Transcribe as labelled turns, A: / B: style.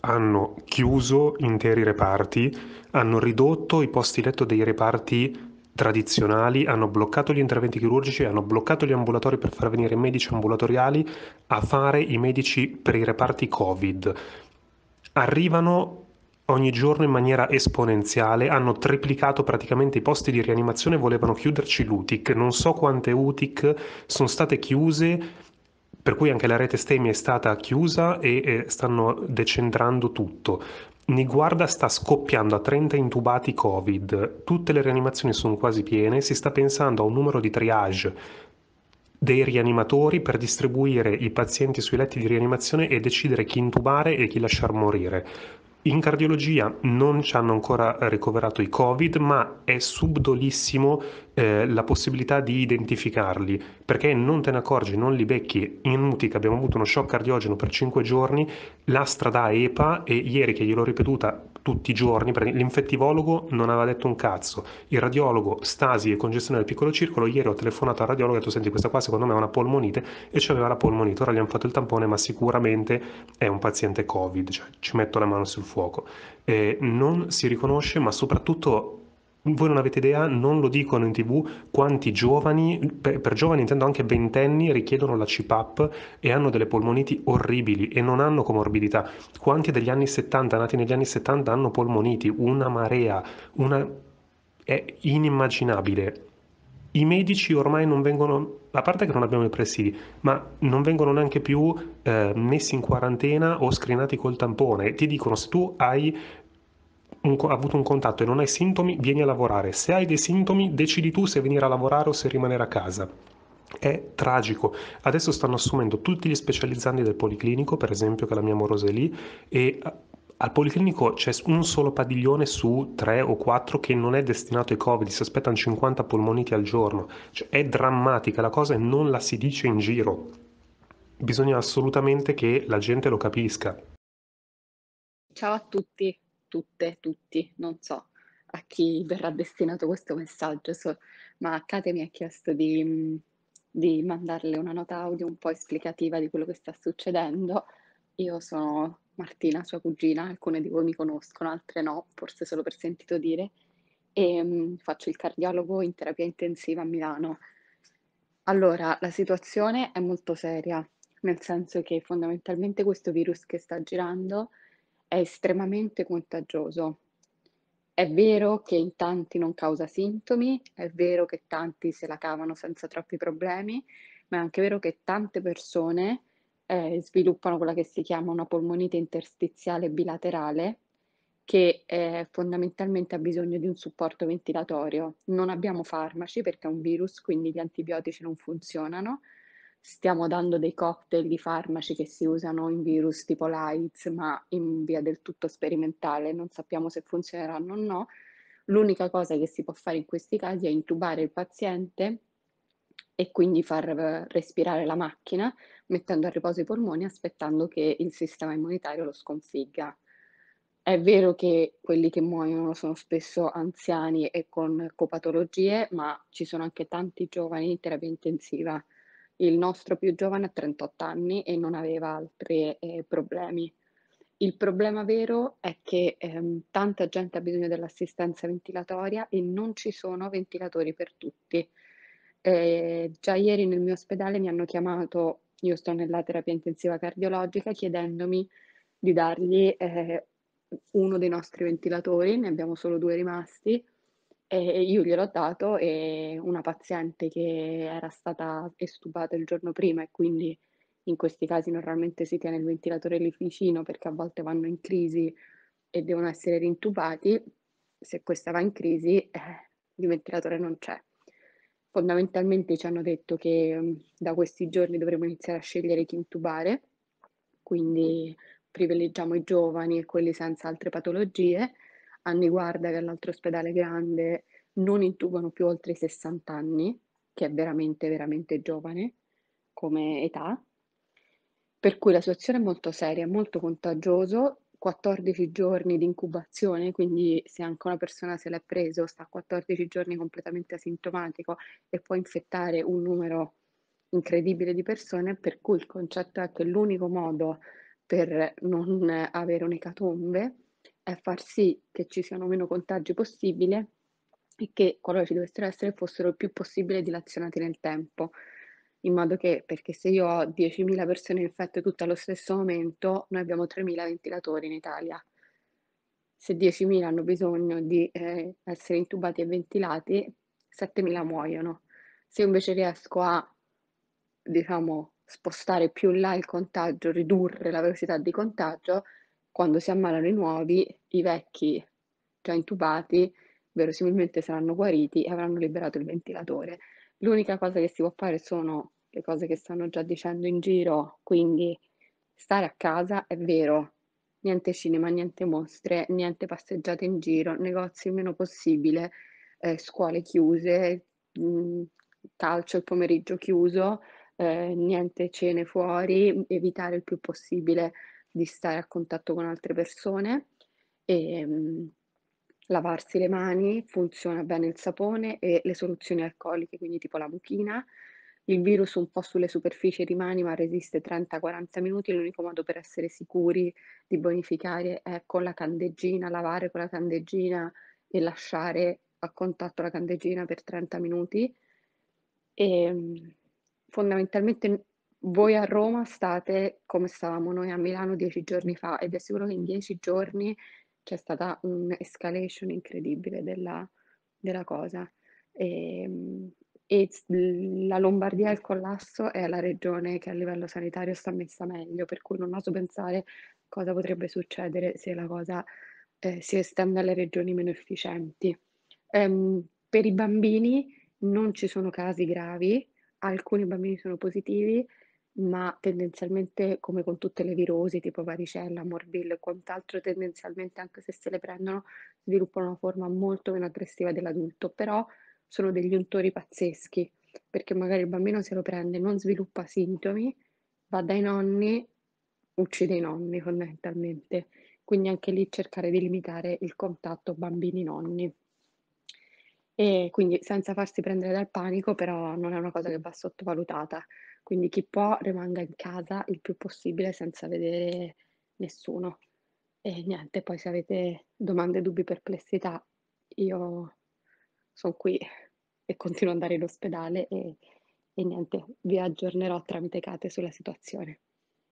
A: hanno chiuso interi reparti, hanno ridotto i posti letto dei reparti tradizionali, hanno bloccato gli interventi chirurgici, hanno bloccato gli ambulatori per far venire i medici ambulatoriali a fare i medici per i reparti Covid. Arrivano ogni giorno in maniera esponenziale, hanno triplicato praticamente i posti di rianimazione, volevano chiuderci l'UTIC, non so quante UTIC sono state chiuse per cui anche la rete STEMI è stata chiusa e eh, stanno decentrando tutto. Niguarda sta scoppiando a 30 intubati Covid, tutte le rianimazioni sono quasi piene, si sta pensando a un numero di triage dei rianimatori per distribuire i pazienti sui letti di rianimazione e decidere chi intubare e chi lasciar morire. In cardiologia non ci hanno ancora ricoverato i Covid, ma è subdolissimo eh, la possibilità di identificarli, perché non te ne accorgi, non li becchi. In Utica abbiamo avuto uno shock cardiogeno per 5 giorni, la strada EPA e ieri che gliel'ho ripetuta tutti i giorni, l'infettivologo non aveva detto un cazzo, il radiologo stasi e congestione del piccolo circolo, ieri ho telefonato al radiologo e ho detto senti questa qua secondo me è una polmonite e c'aveva la polmonite, ora gli hanno fatto il tampone ma sicuramente è un paziente covid, cioè ci metto la mano sul fuoco. Eh, non si riconosce ma soprattutto voi non avete idea, non lo dicono in tv, quanti giovani, per, per giovani intendo anche ventenni, richiedono la CPAP e hanno delle polmoniti orribili e non hanno comorbidità. Quanti degli anni 70, nati negli anni 70, hanno polmoniti? Una marea, una... è inimmaginabile. I medici ormai non vengono, a parte che non abbiamo i presidi, ma non vengono neanche più eh, messi in quarantena o screenati col tampone. Ti dicono se tu hai un, avuto un contatto e non hai sintomi, vieni a lavorare. Se hai dei sintomi, decidi tu se venire a lavorare o se rimanere a casa. È tragico. Adesso stanno assumendo tutti gli specializzanti del policlinico, per esempio, che la mia amorosa è lì, e eh, al Policlinico c'è un solo padiglione su tre o quattro che non è destinato ai Covid, si aspettano 50 polmoniti al giorno. Cioè, è drammatica la cosa e non la si dice in giro. Bisogna assolutamente che la gente lo capisca.
B: Ciao a tutti tutte, tutti, non so a chi verrà destinato questo messaggio, so, ma Kate mi ha chiesto di, di mandarle una nota audio un po' esplicativa di quello che sta succedendo. Io sono Martina, sua cugina, alcune di voi mi conoscono, altre no, forse solo per sentito dire, e um, faccio il cardiologo in terapia intensiva a Milano. Allora, la situazione è molto seria, nel senso che fondamentalmente questo virus che sta girando è estremamente contagioso. È vero che in tanti non causa sintomi, è vero che tanti se la cavano senza troppi problemi, ma è anche vero che tante persone eh, sviluppano quella che si chiama una polmonite interstiziale bilaterale, che eh, fondamentalmente ha bisogno di un supporto ventilatorio. Non abbiamo farmaci perché è un virus, quindi gli antibiotici non funzionano, stiamo dando dei cocktail di farmaci che si usano in virus tipo l'AIDS, ma in via del tutto sperimentale, non sappiamo se funzioneranno o no. L'unica cosa che si può fare in questi casi è intubare il paziente e quindi far respirare la macchina, mettendo a riposo i polmoni, aspettando che il sistema immunitario lo sconfigga. È vero che quelli che muoiono sono spesso anziani e con copatologie, ma ci sono anche tanti giovani in terapia intensiva il nostro più giovane ha 38 anni e non aveva altri eh, problemi. Il problema vero è che ehm, tanta gente ha bisogno dell'assistenza ventilatoria e non ci sono ventilatori per tutti. Eh, già ieri nel mio ospedale mi hanno chiamato, io sto nella terapia intensiva cardiologica, chiedendomi di dargli eh, uno dei nostri ventilatori, ne abbiamo solo due rimasti, e io gliel'ho dato e una paziente che era stata estubata il giorno prima e quindi in questi casi normalmente si tiene il ventilatore lì vicino perché a volte vanno in crisi e devono essere rintubati, se questa va in crisi eh, il ventilatore non c'è. Fondamentalmente ci hanno detto che mm, da questi giorni dovremo iniziare a scegliere chi intubare, quindi privilegiamo i giovani e quelli senza altre patologie anni guarda che all'altro ospedale grande non intubano più oltre i 60 anni, che è veramente, veramente giovane come età. Per cui la situazione è molto seria, è molto contagioso, 14 giorni di incubazione, quindi se anche una persona se l'è preso sta 14 giorni completamente asintomatico e può infettare un numero incredibile di persone, per cui il concetto è che l'unico modo per non avere un'ecatombe è far sì che ci siano meno contagi possibile e che qualora ci dovessero essere fossero il più possibile dilazionati nel tempo, in modo che perché se io ho 10.000 persone infette tutte allo stesso momento, noi abbiamo 3.000 ventilatori in Italia. Se 10.000 hanno bisogno di eh, essere intubati e ventilati, 7.000 muoiono. Se invece riesco a, diciamo, spostare più in là il contagio, ridurre la velocità di contagio, quando si ammalano i nuovi, i vecchi già intubati verosimilmente saranno guariti e avranno liberato il ventilatore. L'unica cosa che si può fare sono le cose che stanno già dicendo in giro, quindi stare a casa è vero, niente cinema, niente mostre, niente passeggiate in giro, negozi il meno possibile, eh, scuole chiuse, mh, mm, calcio il pomeriggio chiuso, eh, niente cene fuori, evitare il più possibile di stare a contatto con altre persone e ehm, mh, lavarsi le mani, funziona bene il sapone e le soluzioni alcoliche, quindi tipo la mucchina. Il virus un po' sulle superfici rimane ma resiste 30-40 minuti, l'unico modo per essere sicuri di bonificare è con la candeggina, lavare con la candeggina e lasciare a contatto la candeggina per 30 minuti. E, ehm, fondamentalmente voi a Roma state come stavamo noi a Milano dieci giorni fa ed è sicuro che in dieci giorni c'è stata un'escalation incredibile della, della cosa. Ehm, e, e, la Lombardia al collasso è la regione che a livello sanitario sta messa meglio, per cui non oso pensare cosa potrebbe succedere se la cosa eh, si estende alle regioni meno efficienti. Um, per i bambini non ci sono casi gravi, alcuni bambini sono positivi, ma tendenzialmente come con tutte le virosi tipo varicella, morbillo e quant'altro, tendenzialmente anche se se le prendono sviluppano una forma molto meno aggressiva dell'adulto, però sono degli untori pazzeschi, perché magari il bambino se lo prende, non sviluppa sintomi, va dai nonni, uccide i nonni fondamentalmente. Quindi anche lì cercare di limitare il contatto bambini-nonni. E quindi senza farsi prendere dal panico, però non è una cosa che va sottovalutata quindi chi può rimanga in casa il più possibile senza vedere nessuno. E niente, poi se avete domande, dubbi, perplessità, io sono qui e continuo ad andare in ospedale e, e niente, vi aggiornerò tramite Cate sulla situazione.